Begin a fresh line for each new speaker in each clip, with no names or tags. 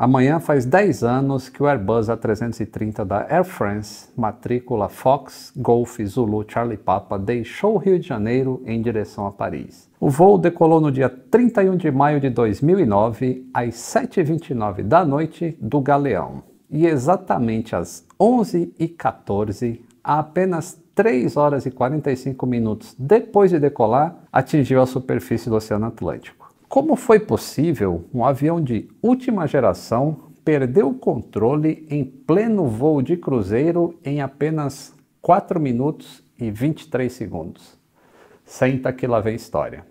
Amanhã faz 10 anos que o Airbus A330 da Air France, matrícula Fox Golf Zulu Charlie Papa, deixou o Rio de Janeiro em direção a Paris. O voo decolou no dia 31 de maio de 2009, às 7h29 da noite, do Galeão. E exatamente às 11h14, a apenas 3 horas e 45 minutos depois de decolar, atingiu a superfície do Oceano Atlântico. Como foi possível um avião de última geração perder o controle em pleno voo de cruzeiro em apenas 4 minutos e 23 segundos? Senta que lá vem história.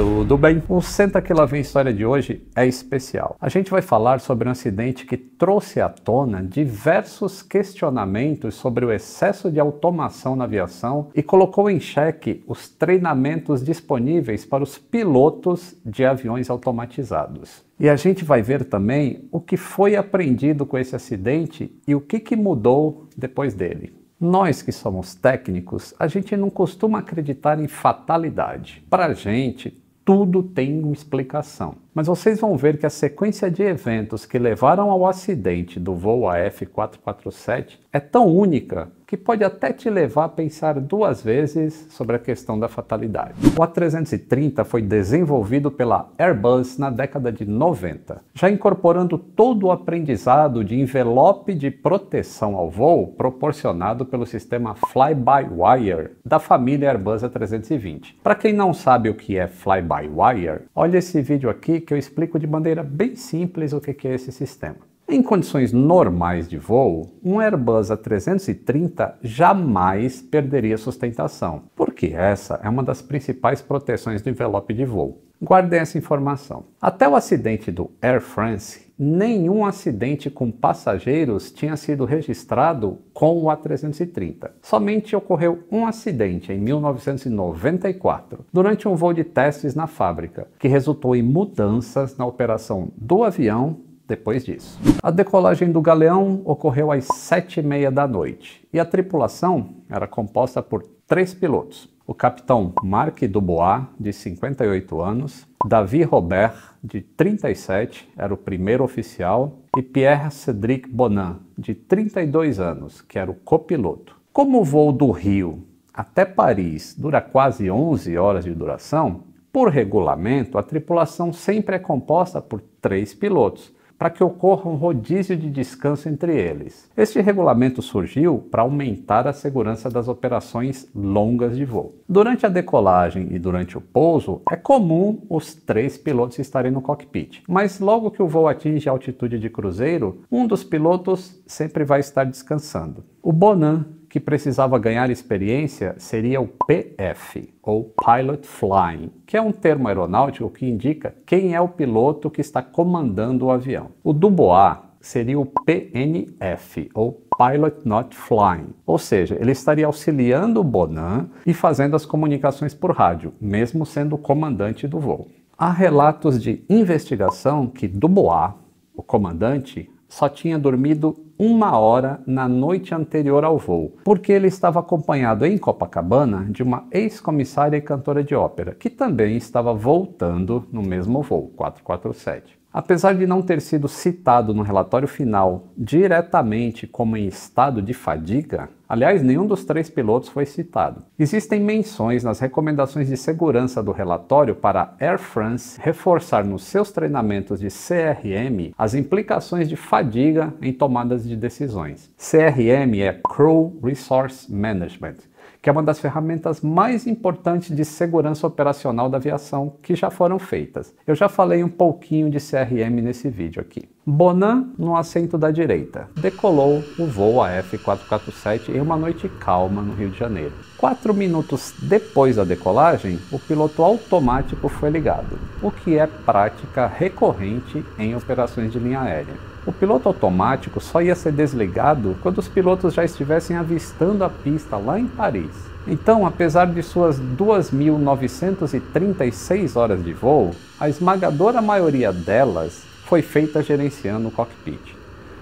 Tudo bem? O Senta Que Lá Vem História de hoje é especial. A gente vai falar sobre um acidente que trouxe à tona diversos questionamentos sobre o excesso de automação na aviação e colocou em xeque os treinamentos disponíveis para os pilotos de aviões automatizados. E a gente vai ver também o que foi aprendido com esse acidente e o que, que mudou depois dele. Nós que somos técnicos, a gente não costuma acreditar em fatalidade. Para a gente, tudo tem uma explicação. Mas vocês vão ver que a sequência de eventos que levaram ao acidente do voo AF447 é tão única que pode até te levar a pensar duas vezes sobre a questão da fatalidade. O A330 foi desenvolvido pela Airbus na década de 90, já incorporando todo o aprendizado de envelope de proteção ao voo proporcionado pelo sistema Fly-by-Wire da família Airbus A320. Para quem não sabe o que é Fly-by-Wire, olha esse vídeo aqui que eu explico de maneira bem simples o que é esse sistema. Em condições normais de voo, um Airbus A330 jamais perderia sustentação, porque essa é uma das principais proteções do envelope de voo. Guardem essa informação. Até o acidente do Air France, nenhum acidente com passageiros tinha sido registrado com o A330. Somente ocorreu um acidente em 1994, durante um voo de testes na fábrica, que resultou em mudanças na operação do avião depois disso. A decolagem do galeão ocorreu às sete e meia da noite e a tripulação era composta por três pilotos, o capitão Marc Dubois, de 58 anos, Davi Robert, de 37, era o primeiro oficial, e Pierre Cédric Bonin, de 32 anos, que era o copiloto. Como o voo do Rio até Paris dura quase 11 horas de duração, por regulamento, a tripulação sempre é composta por três pilotos, para que ocorra um rodízio de descanso entre eles. Este regulamento surgiu para aumentar a segurança das operações longas de voo. Durante a decolagem e durante o pouso, é comum os três pilotos estarem no cockpit, mas logo que o voo atinge a altitude de cruzeiro, um dos pilotos sempre vai estar descansando. O Bonan que precisava ganhar experiência seria o PF, ou Pilot Flying, que é um termo aeronáutico que indica quem é o piloto que está comandando o avião. O Dubois seria o PNF, ou Pilot Not Flying, ou seja, ele estaria auxiliando o Bonan e fazendo as comunicações por rádio, mesmo sendo o comandante do voo. Há relatos de investigação que Dubois, o comandante, só tinha dormido uma hora na noite anterior ao voo, porque ele estava acompanhado em Copacabana de uma ex-comissária e cantora de ópera, que também estava voltando no mesmo voo, 447. Apesar de não ter sido citado no relatório final diretamente como em estado de fadiga, Aliás, nenhum dos três pilotos foi citado. Existem menções nas recomendações de segurança do relatório para Air France reforçar nos seus treinamentos de CRM as implicações de fadiga em tomadas de decisões. CRM é Crew Resource Management, que é uma das ferramentas mais importantes de segurança operacional da aviação que já foram feitas. Eu já falei um pouquinho de CRM nesse vídeo aqui. Bonan no assento da direita. Decolou o voo AF-447 em uma noite calma no Rio de Janeiro. Quatro minutos depois da decolagem, o piloto automático foi ligado, o que é prática recorrente em operações de linha aérea. O piloto automático só ia ser desligado quando os pilotos já estivessem avistando a pista lá em Paris. Então, apesar de suas 2.936 horas de voo, a esmagadora maioria delas foi feita gerenciando o cockpit.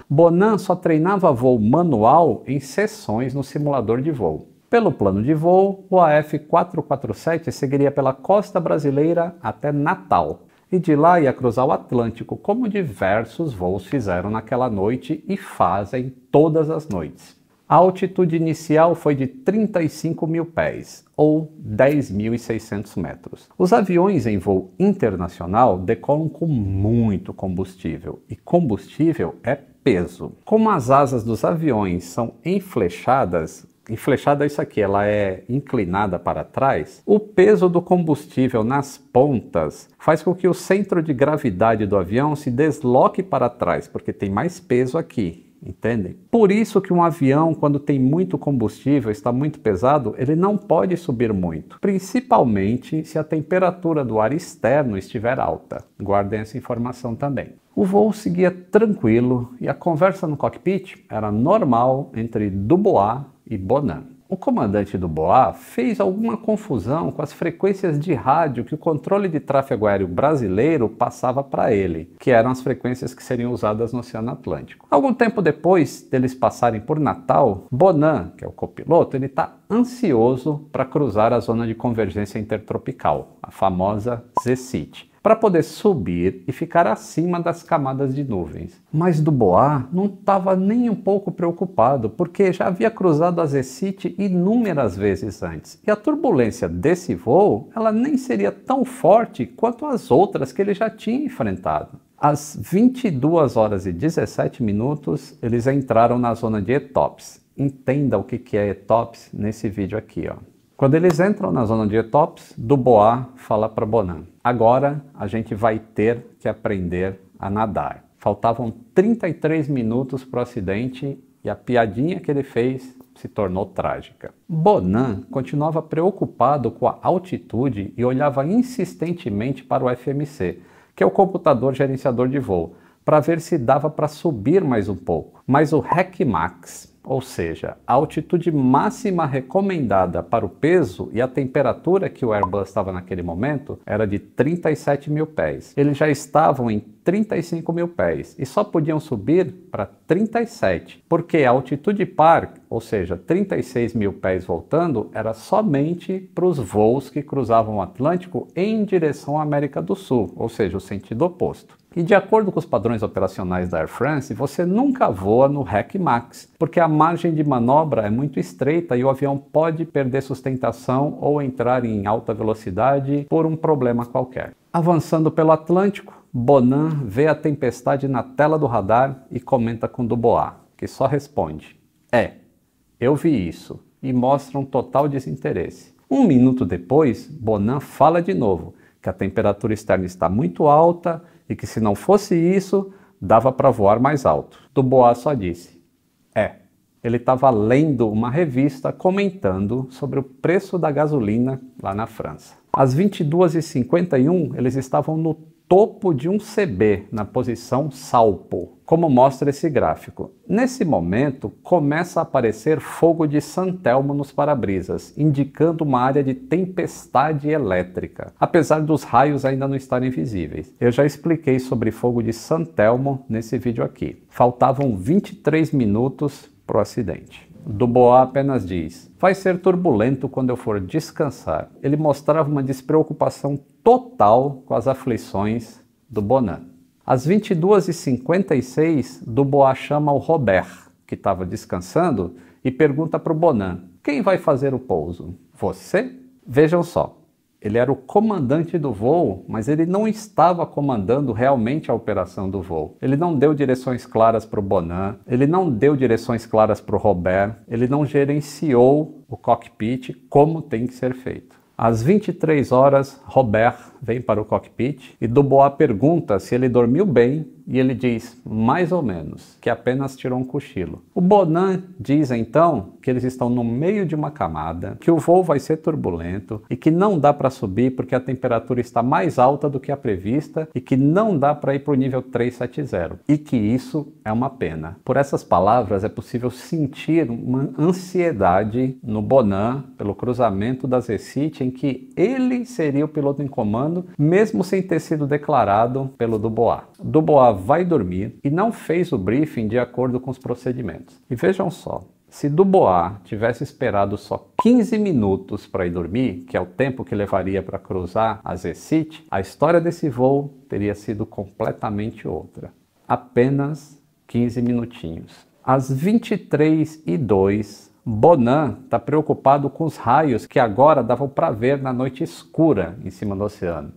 Bonan só treinava voo manual em sessões no simulador de voo. Pelo plano de voo, o AF-447 seguiria pela costa brasileira até Natal, e de lá ia cruzar o Atlântico, como diversos voos fizeram naquela noite e fazem todas as noites. A altitude inicial foi de 35 mil pés, ou 10.600 metros. Os aviões em voo internacional decolam com muito combustível, e combustível é peso. Como as asas dos aviões são enflechadas, enflechada é isso aqui, ela é inclinada para trás, o peso do combustível nas pontas faz com que o centro de gravidade do avião se desloque para trás, porque tem mais peso aqui entendem? Por isso que um avião, quando tem muito combustível, está muito pesado, ele não pode subir muito, principalmente se a temperatura do ar externo estiver alta. Guardem essa informação também. O voo seguia tranquilo e a conversa no cockpit era normal entre Dubois e Bonan. O comandante do BOA fez alguma confusão com as frequências de rádio que o controle de tráfego aéreo brasileiro passava para ele, que eram as frequências que seriam usadas no Oceano Atlântico. Algum tempo depois deles passarem por Natal, Bonan, que é o copiloto, ele está ansioso para cruzar a zona de convergência intertropical, a famosa Z-City para poder subir e ficar acima das camadas de nuvens. Mas Dubois não estava nem um pouco preocupado, porque já havia cruzado a Zecite inúmeras vezes antes, e a turbulência desse voo ela nem seria tão forte quanto as outras que ele já tinha enfrentado. Às 22 horas e 17 minutos, eles entraram na zona de Etops. Entenda o que é Etops nesse vídeo aqui. Ó. Quando eles entram na zona de ETOPS, Dubois fala para Bonan: agora a gente vai ter que aprender a nadar. Faltavam 33 minutos para o acidente e a piadinha que ele fez se tornou trágica. Bonan continuava preocupado com a altitude e olhava insistentemente para o FMC, que é o computador gerenciador de voo, para ver se dava para subir mais um pouco. Mas o MAX ou seja, a altitude máxima recomendada para o peso e a temperatura que o Airbus estava naquele momento era de 37 mil pés. Eles já estavam em 35 mil pés e só podiam subir para 37, porque a altitude par, ou seja, 36 mil pés voltando, era somente para os voos que cruzavam o Atlântico em direção à América do Sul, ou seja, o sentido oposto. E de acordo com os padrões operacionais da Air France, você nunca voa no REC Max, porque a margem de manobra é muito estreita e o avião pode perder sustentação ou entrar em alta velocidade por um problema qualquer. Avançando pelo Atlântico, Bonan vê a tempestade na tela do radar e comenta com Dubois, que só responde: É, eu vi isso, e mostra um total desinteresse. Um minuto depois, Bonan fala de novo que a temperatura externa está muito alta e que se não fosse isso, dava para voar mais alto. Dubois só disse: É. Ele estava lendo uma revista comentando sobre o preço da gasolina lá na França. Às 22h51, eles estavam no topo de um CB, na posição salpo, como mostra esse gráfico. Nesse momento, começa a aparecer fogo de Santelmo nos para-brisas, indicando uma área de tempestade elétrica, apesar dos raios ainda não estarem visíveis. Eu já expliquei sobre fogo de Santelmo nesse vídeo aqui. Faltavam 23 minutos para o acidente. Dubois apenas diz: Vai ser turbulento quando eu for descansar. Ele mostrava uma despreocupação total com as aflições do Bonan. Às 22h56, Dubois chama o Robert, que estava descansando, e pergunta para o Bonan: Quem vai fazer o pouso? Você? Vejam só, ele era o comandante do voo, mas ele não estava comandando realmente a operação do voo. Ele não deu direções claras para o Bonan, ele não deu direções claras para o Robert, ele não gerenciou o cockpit como tem que ser feito. Às 23 horas, Robert vem para o cockpit e Dubois pergunta se ele dormiu bem e ele diz, mais ou menos, que apenas tirou um cochilo. O Bonan diz então que eles estão no meio de uma camada, que o voo vai ser turbulento e que não dá para subir porque a temperatura está mais alta do que a prevista e que não dá para ir para o nível 370 e que isso é uma pena. Por essas palavras é possível sentir uma ansiedade no Bonan pelo cruzamento das Recite em que ele seria o piloto em comando falando, mesmo sem ter sido declarado pelo Dubois. Dubois vai dormir e não fez o briefing de acordo com os procedimentos. E vejam só, se Dubois tivesse esperado só 15 minutos para ir dormir, que é o tempo que levaria para cruzar a Zecite, a história desse voo teria sido completamente outra. Apenas 15 minutinhos. Às 23 e 02 Bonan está preocupado com os raios que agora davam para ver na noite escura em cima do oceano.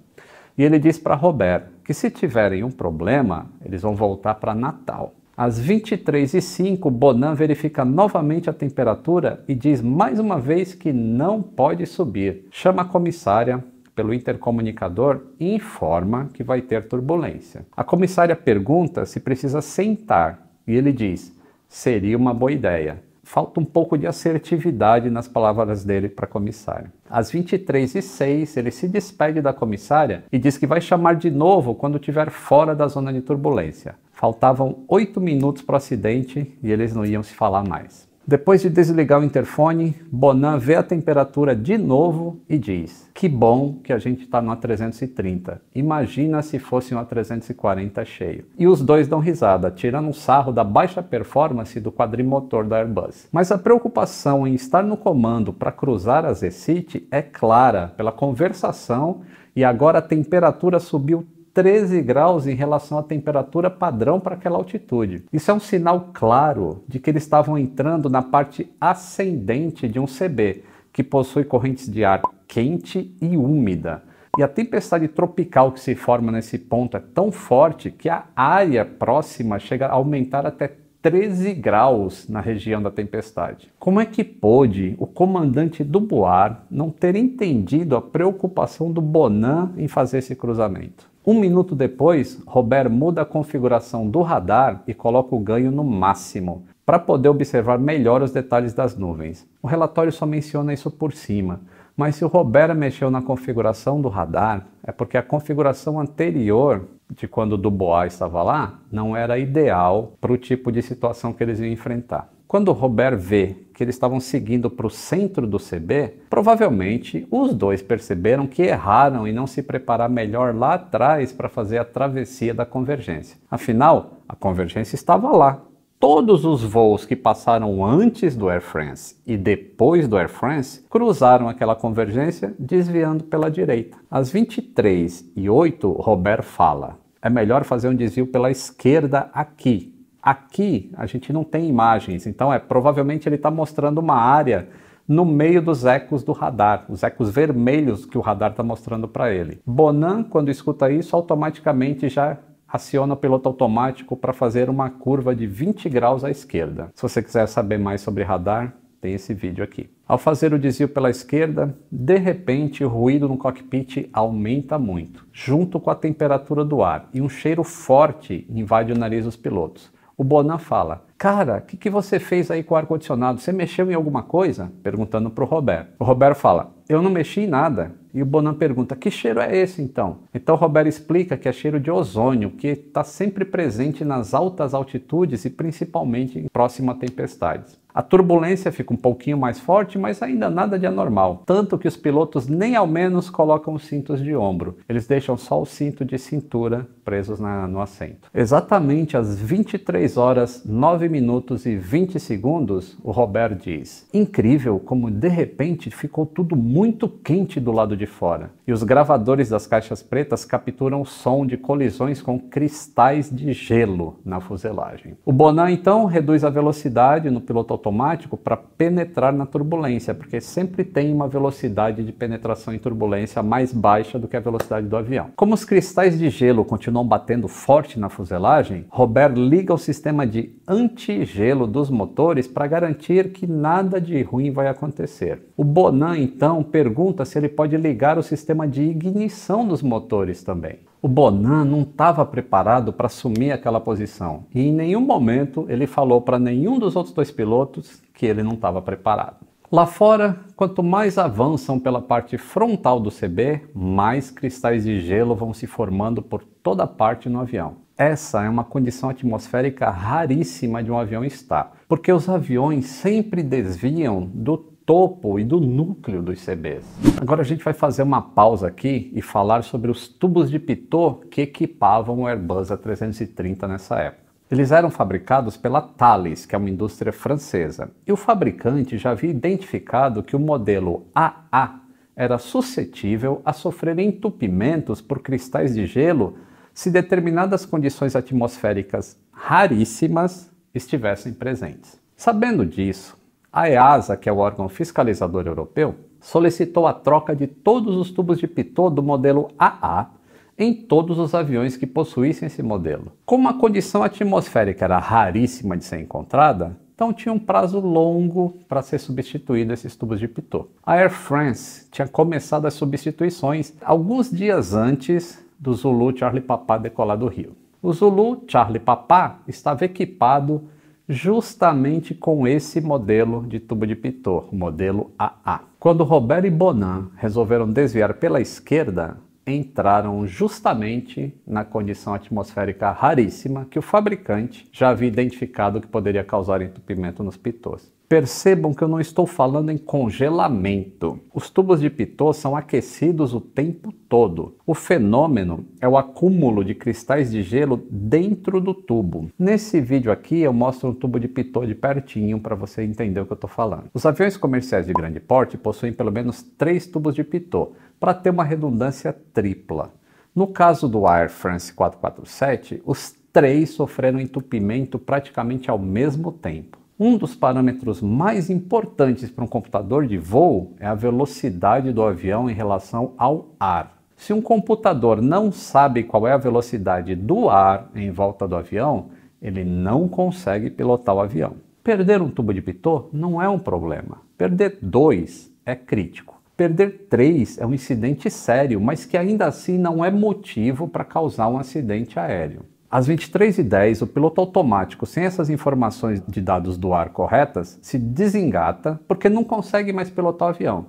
E ele diz para Robert que se tiverem um problema, eles vão voltar para Natal. Às 23h05, Bonan verifica novamente a temperatura e diz mais uma vez que não pode subir. Chama a comissária pelo intercomunicador e informa que vai ter turbulência. A comissária pergunta se precisa sentar e ele diz: seria uma boa ideia falta um pouco de assertividade nas palavras dele para a comissária. Às 23 e 06 ele se despede da comissária e diz que vai chamar de novo quando estiver fora da zona de turbulência. Faltavam oito minutos para o acidente e eles não iam se falar mais. Depois de desligar o interfone, Bonan vê a temperatura de novo e diz: Que bom que a gente está numa 330. Imagina se fosse uma 340 cheio. E os dois dão risada, tirando um sarro da baixa performance do quadrimotor da Airbus. Mas a preocupação em estar no comando para cruzar a Z-City é clara pela conversação e agora a temperatura subiu 13 graus em relação à temperatura padrão para aquela altitude. Isso é um sinal claro de que eles estavam entrando na parte ascendente de um CB, que possui correntes de ar quente e úmida. E a tempestade tropical que se forma nesse ponto é tão forte que a área próxima chega a aumentar até 13 graus na região da tempestade. Como é que pôde o comandante do Boar não ter entendido a preocupação do Bonan em fazer esse cruzamento? Um minuto depois, Robert muda a configuração do radar e coloca o ganho no máximo, para poder observar melhor os detalhes das nuvens. O relatório só menciona isso por cima, mas se o Robert mexeu na configuração do radar, é porque a configuração anterior de quando o Dubois estava lá não era ideal para o tipo de situação que eles iam enfrentar. Quando Robert vê que eles estavam seguindo para o centro do CB, provavelmente os dois perceberam que erraram e não se prepararam melhor lá atrás para fazer a travessia da convergência. Afinal, a convergência estava lá. Todos os voos que passaram antes do Air France e depois do Air France cruzaram aquela convergência desviando pela direita. Às 23 e 8, Robert fala: é melhor fazer um desvio pela esquerda aqui, Aqui a gente não tem imagens, então é provavelmente ele está mostrando uma área no meio dos ecos do radar, os ecos vermelhos que o radar está mostrando para ele. Bonan, quando escuta isso, automaticamente já aciona o piloto automático para fazer uma curva de 20 graus à esquerda. Se você quiser saber mais sobre radar, tem esse vídeo aqui. Ao fazer o desvio pela esquerda, de repente o ruído no cockpit aumenta muito, junto com a temperatura do ar, e um cheiro forte invade o nariz dos pilotos. O Bonan fala: Cara, o que, que você fez aí com o ar-condicionado? Você mexeu em alguma coisa? Perguntando para o Roberto. O Roberto fala: Eu não mexi em nada. E o Bonan pergunta: Que cheiro é esse então? Então o Roberto explica que é cheiro de ozônio, que está sempre presente nas altas altitudes e principalmente em a tempestades. A turbulência fica um pouquinho mais forte, mas ainda nada de anormal. Tanto que os pilotos nem ao menos colocam cintos de ombro. Eles deixam só o cinto de cintura presos na, no assento. Exatamente às 23 horas, 9 minutos e 20 segundos, o Robert diz: Incrível como de repente ficou tudo muito quente do lado de fora. E os gravadores das caixas pretas capturam o som de colisões com cristais de gelo na fuselagem. O Bonan então reduz a velocidade no piloto automático para penetrar na turbulência, porque sempre tem uma velocidade de penetração em turbulência mais baixa do que a velocidade do avião. Como os cristais de gelo continuam batendo forte na fuselagem, Robert liga o sistema de anti-gelo dos motores para garantir que nada de ruim vai acontecer. O Bonan então pergunta se ele pode ligar o sistema de ignição dos motores também. O Bonan não estava preparado para assumir aquela posição. E em nenhum momento ele falou para nenhum dos outros dois pilotos que ele não estava preparado. Lá fora, quanto mais avançam pela parte frontal do CB, mais cristais de gelo vão se formando por toda parte no avião. Essa é uma condição atmosférica raríssima de um avião estar, porque os aviões sempre desviam do topo e do núcleo dos CBs. Agora a gente vai fazer uma pausa aqui e falar sobre os tubos de pitot que equipavam o Airbus A330 nessa época. Eles eram fabricados pela Thales, que é uma indústria francesa, e o fabricante já havia identificado que o modelo AA era suscetível a sofrer entupimentos por cristais de gelo se determinadas condições atmosféricas raríssimas estivessem presentes. Sabendo disso, a EASA, que é o órgão fiscalizador europeu, solicitou a troca de todos os tubos de pitot do modelo AA em todos os aviões que possuíssem esse modelo. Como a condição atmosférica era raríssima de ser encontrada, então tinha um prazo longo para ser substituído esses tubos de pitot. A Air France tinha começado as substituições alguns dias antes do Zulu Charlie Papá decolar do Rio. O Zulu Charlie Papá estava equipado justamente com esse modelo de tubo de pitot, o modelo AA. Quando Robert e Bonan resolveram desviar pela esquerda, entraram justamente na condição atmosférica raríssima que o fabricante já havia identificado que poderia causar entupimento nos pitôs. Percebam que eu não estou falando em congelamento. Os tubos de Pitot são aquecidos o tempo todo. O fenômeno é o acúmulo de cristais de gelo dentro do tubo. Nesse vídeo aqui eu mostro um tubo de Pitot de pertinho para você entender o que eu estou falando. Os aviões comerciais de grande porte possuem pelo menos três tubos de Pitot para ter uma redundância tripla. No caso do Air France 447, os três sofreram entupimento praticamente ao mesmo tempo. Um dos parâmetros mais importantes para um computador de voo é a velocidade do avião em relação ao ar. Se um computador não sabe qual é a velocidade do ar em volta do avião, ele não consegue pilotar o avião. Perder um tubo de pitot não é um problema. Perder dois é crítico. Perder três é um incidente sério, mas que ainda assim não é motivo para causar um acidente aéreo. Às 23h10, o piloto automático, sem essas informações de dados do ar corretas, se desengata porque não consegue mais pilotar o avião.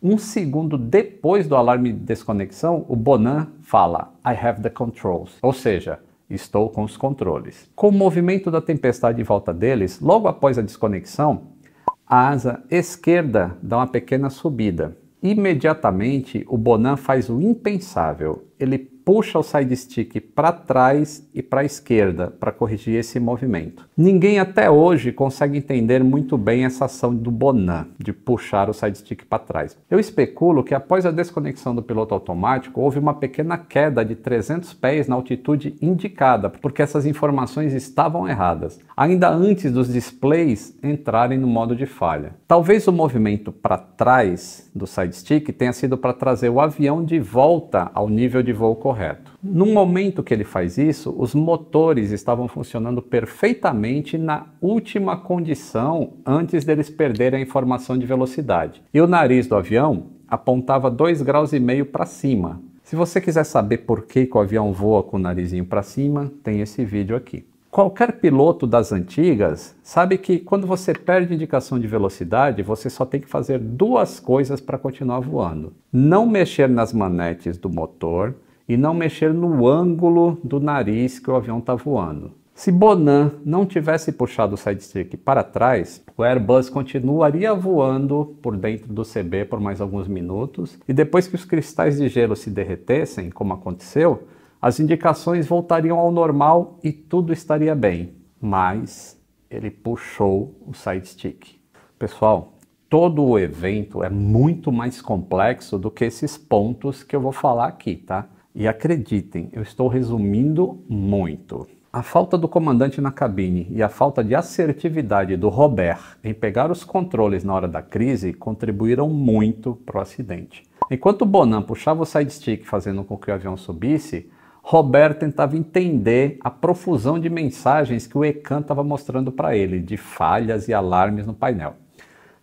Um segundo depois do alarme de desconexão, o Bonan fala: I have the controls. Ou seja, estou com os controles. Com o movimento da tempestade em volta deles, logo após a desconexão, a asa esquerda dá uma pequena subida Imediatamente, o Bonan faz o impensável. Ele puxa o side stick para trás e para a esquerda para corrigir esse movimento. Ninguém até hoje consegue entender muito bem essa ação do Bonan de puxar o side stick para trás. Eu especulo que após a desconexão do piloto automático houve uma pequena queda de 300 pés na altitude indicada, porque essas informações estavam erradas, ainda antes dos displays entrarem no modo de falha. Talvez o movimento para trás do side stick tenha sido para trazer o avião de volta ao nível de voo correto correto. No momento que ele faz isso, os motores estavam funcionando perfeitamente na última condição antes deles perderem a informação de velocidade. E o nariz do avião apontava 2,5 graus e meio para cima. Se você quiser saber por que, que o avião voa com o narizinho para cima, tem esse vídeo aqui. Qualquer piloto das antigas sabe que quando você perde indicação de velocidade, você só tem que fazer duas coisas para continuar voando: não mexer nas manetes do motor e não mexer no ângulo do nariz que o avião está voando. Se Bonan não tivesse puxado o side stick para trás, o Airbus continuaria voando por dentro do CB por mais alguns minutos, e depois que os cristais de gelo se derretessem, como aconteceu, as indicações voltariam ao normal e tudo estaria bem. Mas ele puxou o side stick. Pessoal, todo o evento é muito mais complexo do que esses pontos que eu vou falar aqui, tá? E acreditem, eu estou resumindo muito. A falta do comandante na cabine e a falta de assertividade do Robert em pegar os controles na hora da crise contribuíram muito para o acidente. Enquanto Bonan puxava o side-stick fazendo com que o avião subisse, Robert tentava entender a profusão de mensagens que o ECAN estava mostrando para ele, de falhas e alarmes no painel.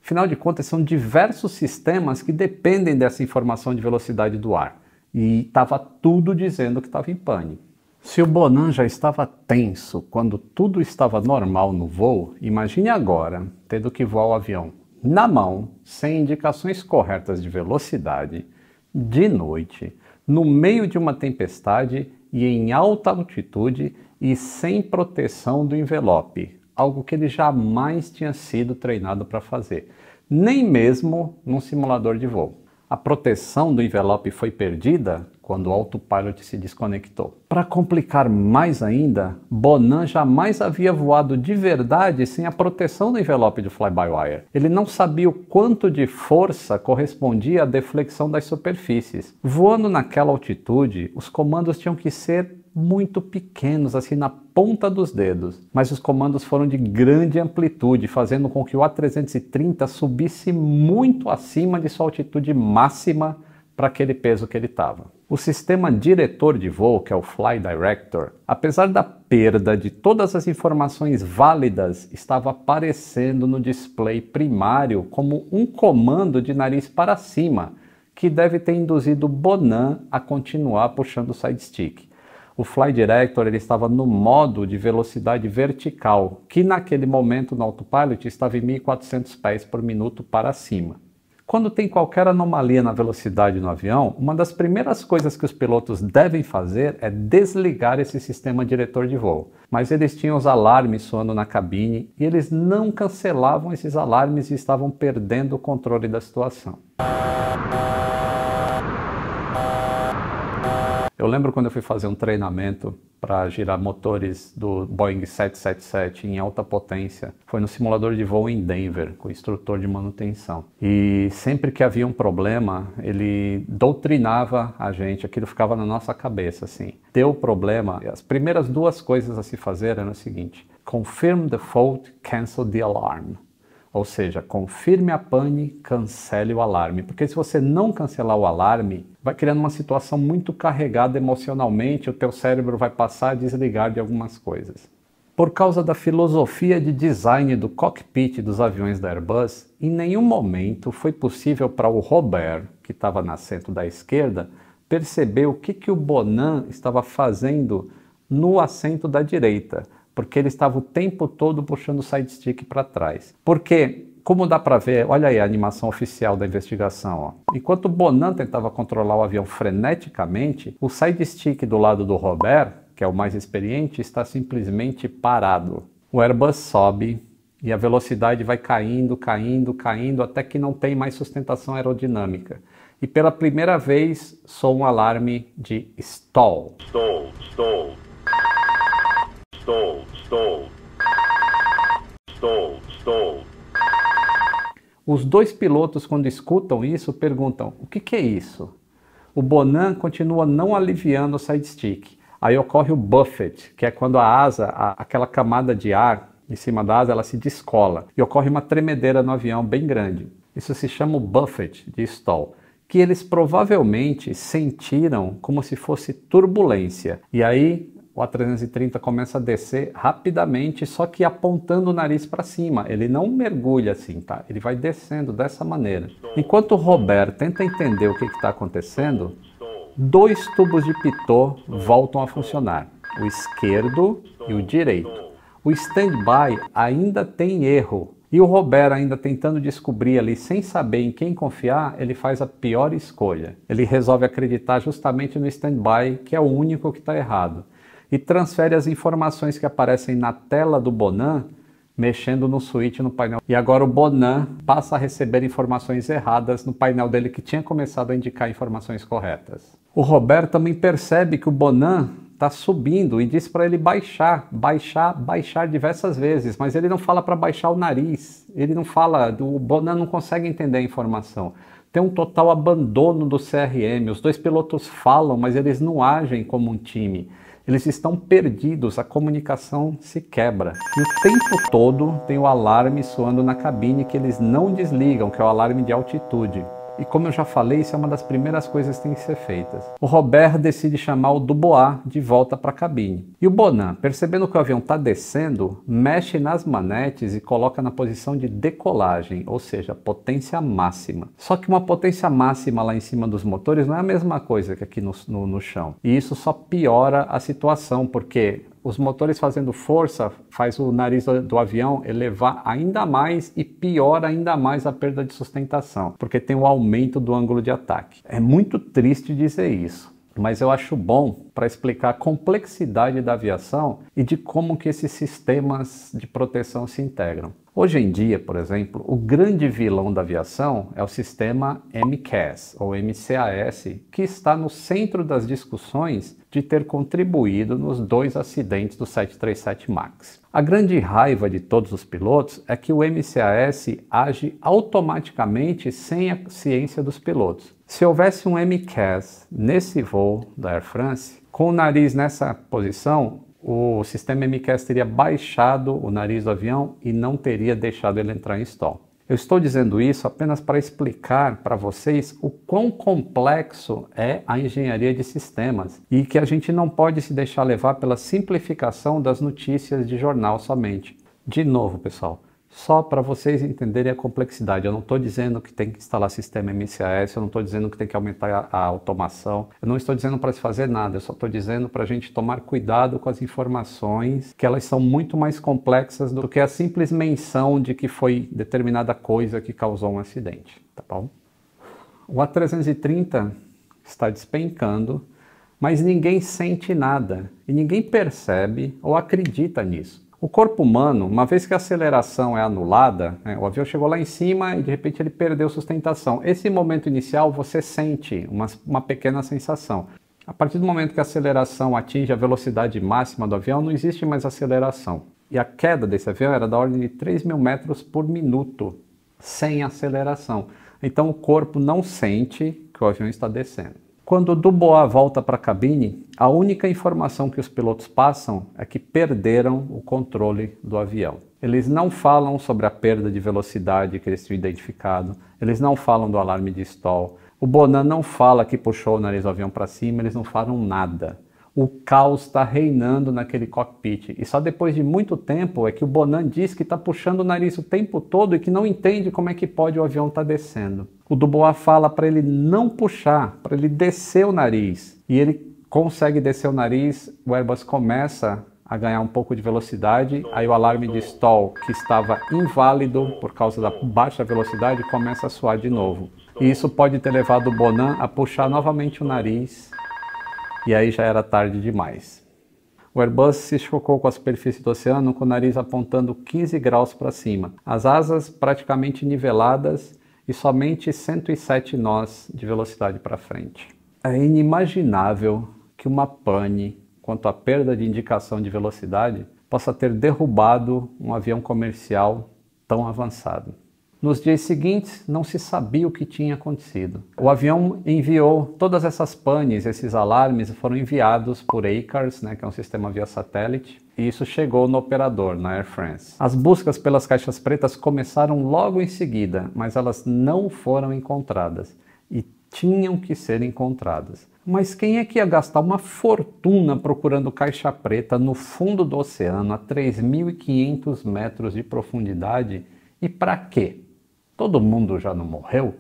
Afinal de contas, são diversos sistemas que dependem dessa informação de velocidade do ar e estava tudo dizendo que estava em pânico. Se o Bonan já estava tenso quando tudo estava normal no voo, imagine agora tendo que voar o avião na mão, sem indicações corretas de velocidade, de noite, no meio de uma tempestade e em alta altitude e sem proteção do envelope, algo que ele jamais tinha sido treinado para fazer, nem mesmo num simulador de voo a proteção do envelope foi perdida quando o autopilot se desconectou. Para complicar mais ainda, Bonan jamais havia voado de verdade sem a proteção do envelope de fly-by-wire. Ele não sabia o quanto de força correspondia à deflexão das superfícies. Voando naquela altitude, os comandos tinham que ser muito pequenos, assim na ponta dos dedos, mas os comandos foram de grande amplitude, fazendo com que o A330 subisse muito acima de sua altitude máxima para aquele peso que ele estava. O sistema diretor de voo, que é o Fly Director, apesar da perda de todas as informações válidas, estava aparecendo no display primário como um comando de nariz para cima, que deve ter induzido Bonan a continuar puxando o side stick o Fly Director ele estava no modo de velocidade vertical, que naquele momento no autopilot estava em 1.400 pés por minuto para cima. Quando tem qualquer anomalia na velocidade no avião, uma das primeiras coisas que os pilotos devem fazer é desligar esse sistema diretor de voo. Mas eles tinham os alarmes soando na cabine e eles não cancelavam esses alarmes e estavam perdendo o controle da situação. Eu lembro quando eu fui fazer um treinamento para girar motores do Boeing 777 em alta potência. Foi no simulador de voo em Denver, com o instrutor de manutenção. E sempre que havia um problema, ele doutrinava a gente, aquilo ficava na nossa cabeça assim. Deu problema, as primeiras duas coisas a se fazer eram o seguinte: confirm the fault, cancel the alarm. Ou seja, confirme a pane, cancele o alarme. Porque se você não cancelar o alarme, vai criando uma situação muito carregada emocionalmente, o teu cérebro vai passar a desligar de algumas coisas. Por causa da filosofia de design do cockpit dos aviões da Airbus, em nenhum momento foi possível para o Robert, que estava no assento da esquerda, perceber o que, que o Bonan estava fazendo no assento da direita porque ele estava o tempo todo puxando o side stick para trás. Porque, como dá para ver, olha aí a animação oficial da investigação. Ó. Enquanto Bonan tentava controlar o avião freneticamente, o side stick do lado do Robert, que é o mais experiente, está simplesmente parado. O Airbus sobe e a velocidade vai caindo, caindo, caindo, até que não tem mais sustentação aerodinâmica e pela primeira vez soa um alarme de stall. Stall, stall, Stall, stall. Stall, stall. Os dois pilotos, quando escutam isso, perguntam: o que, que é isso? O Bonan continua não aliviando o side stick. Aí ocorre o buffet, que é quando a asa, a, aquela camada de ar em cima da asa, ela se descola e ocorre uma tremedeira no avião bem grande. Isso se chama o buffet de stall, que eles provavelmente sentiram como se fosse turbulência. E aí o A330 começa a descer rapidamente, só que apontando o nariz para cima. Ele não mergulha assim, tá? Ele vai descendo dessa maneira. Enquanto o Robert tenta entender o que está acontecendo, dois tubos de pitot voltam a funcionar, o esquerdo e o direito. O standby ainda tem erro. E o Robert ainda tentando descobrir ali, sem saber em quem confiar, ele faz a pior escolha. Ele resolve acreditar justamente no standby, que é o único que está errado e transfere as informações que aparecem na tela do Bonan, mexendo no switch no painel. E agora o Bonan passa a receber informações erradas no painel dele que tinha começado a indicar informações corretas. O Roberto também percebe que o Bonan está subindo e diz para ele baixar, baixar, baixar diversas vezes, mas ele não fala para baixar o nariz, ele não fala, o Bonan não consegue entender a informação. Tem um total abandono do CRM, os dois pilotos falam, mas eles não agem como um time. Eles estão perdidos, a comunicação se quebra. E o tempo todo tem o alarme soando na cabine que eles não desligam, que é o alarme de altitude. E como eu já falei, isso é uma das primeiras coisas que tem que ser feitas. O Robert decide chamar o Dubois de volta para a cabine. E o Bonan, percebendo que o avião está descendo, mexe nas manetes e coloca na posição de decolagem, ou seja, potência máxima. Só que uma potência máxima lá em cima dos motores não é a mesma coisa que aqui no, no, no chão. E isso só piora a situação, porque os motores fazendo força faz o nariz do avião elevar ainda mais e piora ainda mais a perda de sustentação, porque tem o aumento do ângulo de ataque. É muito triste dizer isso, mas eu acho bom para explicar a complexidade da aviação e de como que esses sistemas de proteção se integram. Hoje em dia, por exemplo, o grande vilão da aviação é o sistema MCAS ou MCAS, que está no centro das discussões de ter contribuído nos dois acidentes do 737 MAX. A grande raiva de todos os pilotos é que o MCAS age automaticamente sem a ciência dos pilotos. Se houvesse um MCAS nesse voo da Air France, com o nariz nessa posição, o sistema MQS teria baixado o nariz do avião e não teria deixado ele entrar em stall. Eu estou dizendo isso apenas para explicar para vocês o quão complexo é a engenharia de sistemas e que a gente não pode se deixar levar pela simplificação das notícias de jornal somente. De novo, pessoal, só para vocês entenderem a complexidade. Eu não estou dizendo que tem que instalar sistema MCAS, eu não estou dizendo que tem que aumentar a, a automação, eu não estou dizendo para se fazer nada, eu só estou dizendo para a gente tomar cuidado com as informações, que elas são muito mais complexas do que a simples menção de que foi determinada coisa que causou um acidente, tá bom? O A330 está despencando, mas ninguém sente nada e ninguém percebe ou acredita nisso. O corpo humano, uma vez que a aceleração é anulada, né, o avião chegou lá em cima e de repente ele perdeu sustentação. Esse momento inicial você sente uma, uma pequena sensação. A partir do momento que a aceleração atinge a velocidade máxima do avião, não existe mais aceleração. E a queda desse avião era da ordem de 3 mil metros por minuto, sem aceleração. Então o corpo não sente que o avião está descendo. Quando Dubois volta para a cabine, a única informação que os pilotos passam é que perderam o controle do avião. Eles não falam sobre a perda de velocidade que eles tinham identificado, eles não falam do alarme de stall, o Bonan não fala que puxou o nariz do avião para cima, eles não falam nada o caos está reinando naquele cockpit. E só depois de muito tempo é que o Bonan diz que está puxando o nariz o tempo todo e que não entende como é que pode o avião estar tá descendo. O Dubois fala para ele não puxar, para ele descer o nariz. E ele consegue descer o nariz, o Airbus começa a ganhar um pouco de velocidade, aí o alarme de stall, que estava inválido por causa da baixa velocidade, começa a soar de novo. E isso pode ter levado o Bonan a puxar novamente o nariz e aí já era tarde demais. O Airbus se chocou com a superfície do oceano com o nariz apontando 15 graus para cima, as asas praticamente niveladas e somente 107 nós de velocidade para frente. É inimaginável que uma pane quanto à perda de indicação de velocidade possa ter derrubado um avião comercial tão avançado. Nos dias seguintes, não se sabia o que tinha acontecido. O avião enviou todas essas panes, esses alarmes foram enviados por ACARS, né, que é um sistema via satélite, e isso chegou no operador, na Air France. As buscas pelas caixas pretas começaram logo em seguida, mas elas não foram encontradas e tinham que ser encontradas. Mas quem é que ia gastar uma fortuna procurando caixa preta no fundo do oceano a 3.500 metros de profundidade e para quê? Todo mundo já não morreu?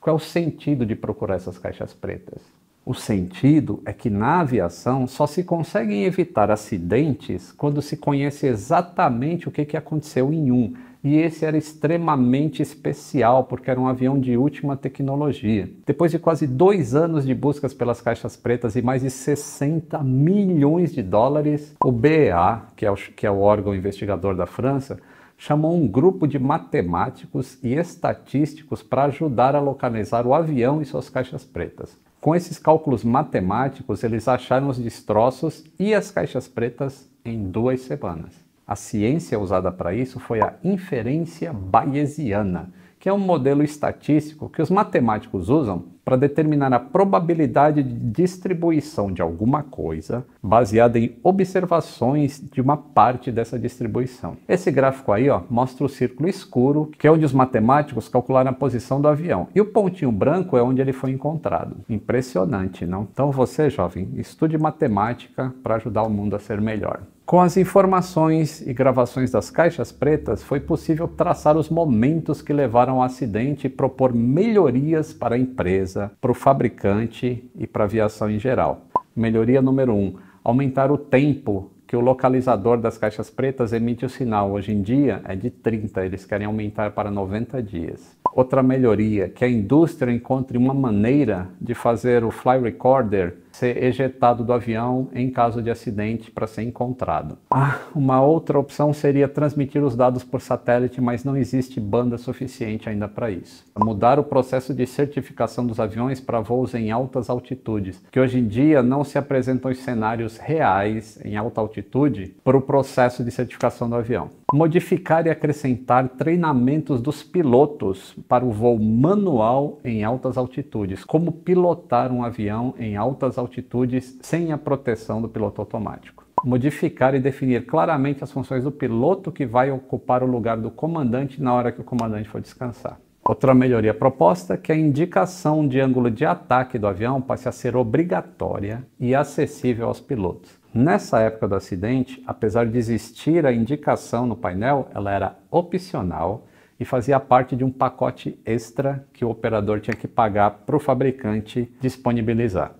Qual é o sentido de procurar essas caixas pretas? O sentido é que na aviação só se conseguem evitar acidentes quando se conhece exatamente o que, que aconteceu em um. E esse era extremamente especial, porque era um avião de última tecnologia. Depois de quase dois anos de buscas pelas caixas pretas e mais de 60 milhões de dólares, o BEA, que é o, que é o órgão investigador da França, chamou um grupo de matemáticos e estatísticos para ajudar a localizar o avião e suas caixas pretas. Com esses cálculos matemáticos, eles acharam os destroços e as caixas pretas em duas semanas. A ciência usada para isso foi a inferência bayesiana, que é um modelo estatístico que os matemáticos usam para determinar a probabilidade de distribuição de alguma coisa baseada em observações de uma parte dessa distribuição. Esse gráfico aí ó, mostra o círculo escuro, que é onde os matemáticos calcularam a posição do avião, e o pontinho branco é onde ele foi encontrado. Impressionante, não? Então você, jovem, estude matemática para ajudar o mundo a ser melhor. Com as informações e gravações das caixas pretas, foi possível traçar os momentos que levaram ao acidente e propor melhorias para a empresa, para o fabricante e para a aviação em geral. Melhoria número 1: um, aumentar o tempo que o localizador das caixas pretas emite o sinal. Hoje em dia é de 30, eles querem aumentar para 90 dias. Outra melhoria, que a indústria encontre uma maneira de fazer o fly recorder ser ejetado do avião em caso de acidente para ser encontrado. Ah, uma outra opção seria transmitir os dados por satélite, mas não existe banda suficiente ainda para isso. Mudar o processo de certificação dos aviões para voos em altas altitudes, que hoje em dia não se apresentam os cenários reais em alta altitude para o processo de certificação do avião modificar e acrescentar treinamentos dos pilotos para o voo manual em altas altitudes, como pilotar um avião em altas altitudes sem a proteção do piloto automático. Modificar e definir claramente as funções do piloto que vai ocupar o lugar do comandante na hora que o comandante for descansar. Outra melhoria proposta é que a indicação de ângulo de ataque do avião passe a ser obrigatória e acessível aos pilotos. Nessa época do acidente, apesar de existir a indicação no painel, ela era opcional e fazia parte de um pacote extra que o operador tinha que pagar para o fabricante disponibilizar.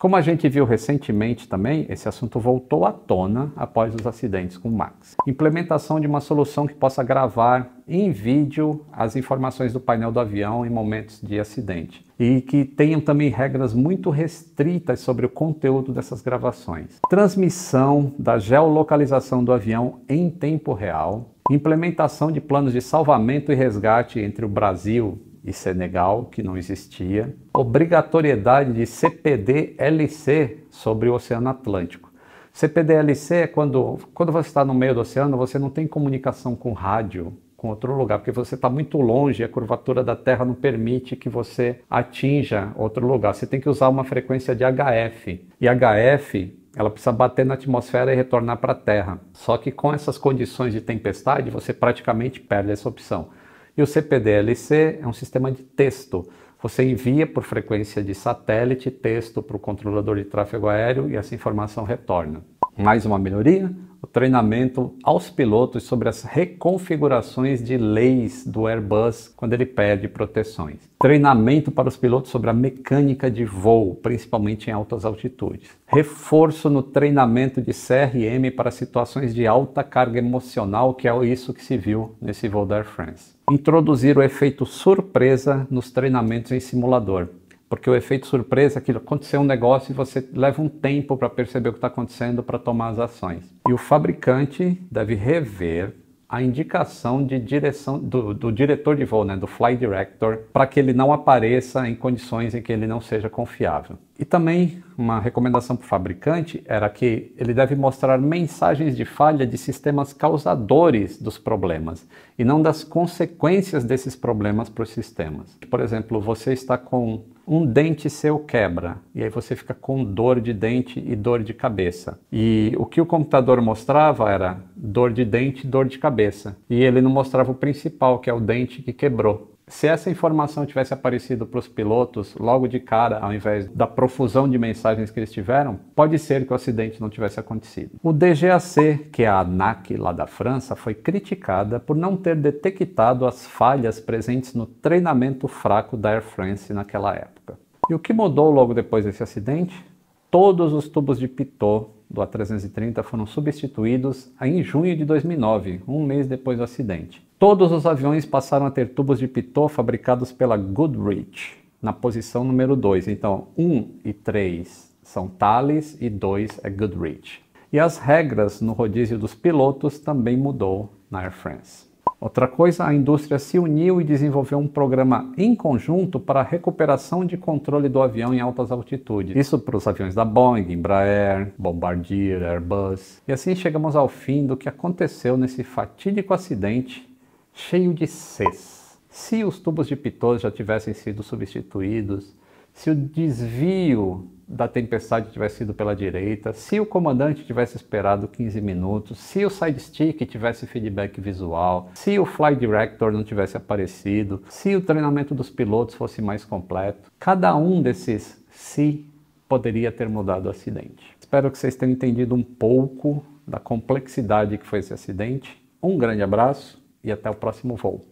Como a gente viu recentemente também, esse assunto voltou à tona após os acidentes com o Max. Implementação de uma solução que possa gravar em vídeo as informações do painel do avião em momentos de acidente e que tenham também regras muito restritas sobre o conteúdo dessas gravações. Transmissão da geolocalização do avião em tempo real, implementação de planos de salvamento e resgate entre o Brasil e Senegal, é que não existia, obrigatoriedade de CPDLC sobre o Oceano Atlântico. CPDLC é quando, quando você está no meio do oceano, você não tem comunicação com rádio, com outro lugar, porque você está muito longe, a curvatura da Terra não permite que você atinja outro lugar. Você tem que usar uma frequência de HF. E HF ela precisa bater na atmosfera e retornar para a Terra. Só que com essas condições de tempestade, você praticamente perde essa opção. E o CPDLC é um sistema de texto. Você envia por frequência de satélite texto para o controlador de tráfego aéreo e essa informação retorna. Mais uma melhoria: o treinamento aos pilotos sobre as reconfigurações de leis do Airbus quando ele perde proteções. Treinamento para os pilotos sobre a mecânica de voo, principalmente em altas altitudes. Reforço no treinamento de CRM para situações de alta carga emocional, que é isso que se viu nesse voo da Air France introduzir o efeito surpresa nos treinamentos em simulador. Porque o efeito surpresa é que aconteceu um negócio e você leva um tempo para perceber o que está acontecendo para tomar as ações. E o fabricante deve rever a indicação de direção do, do diretor de voo, né, do flight director, para que ele não apareça em condições em que ele não seja confiável. E também uma recomendação para o fabricante era que ele deve mostrar mensagens de falha de sistemas causadores dos problemas e não das consequências desses problemas para os sistemas. Por exemplo, você está com um dente seu quebra e aí você fica com dor de dente e dor de cabeça. E o que o computador mostrava era dor de dente e dor de cabeça. E ele não mostrava o principal, que é o dente que quebrou. Se essa informação tivesse aparecido para os pilotos logo de cara, ao invés da profusão de mensagens que eles tiveram, pode ser que o acidente não tivesse acontecido. O DGAC, que é a ANAC lá da França, foi criticada por não ter detectado as falhas presentes no treinamento fraco da Air France naquela época. E o que mudou logo depois desse acidente? Todos os tubos de pitot do A330 foram substituídos em junho de 2009, um mês depois do acidente. Todos os aviões passaram a ter tubos de pitot fabricados pela Goodrich, na posição número 2. Então, 1 um e 3 são Thales e 2 é Goodrich. E as regras no rodízio dos pilotos também mudou na Air France. Outra coisa, a indústria se uniu e desenvolveu um programa em conjunto para a recuperação de controle do avião em altas altitudes. Isso para os aviões da Boeing, Embraer, Bombardier, Airbus. E assim chegamos ao fim do que aconteceu nesse fatídico acidente cheio de Cs. Se os tubos de Pitot já tivessem sido substituídos, se o desvio da tempestade tivesse sido pela direita, se o comandante tivesse esperado 15 minutos, se o side stick tivesse feedback visual, se o fly director não tivesse aparecido, se o treinamento dos pilotos fosse mais completo, cada um desses se poderia ter mudado o acidente. Espero que vocês tenham entendido um pouco da complexidade que foi esse acidente. Um grande abraço e até o próximo voo.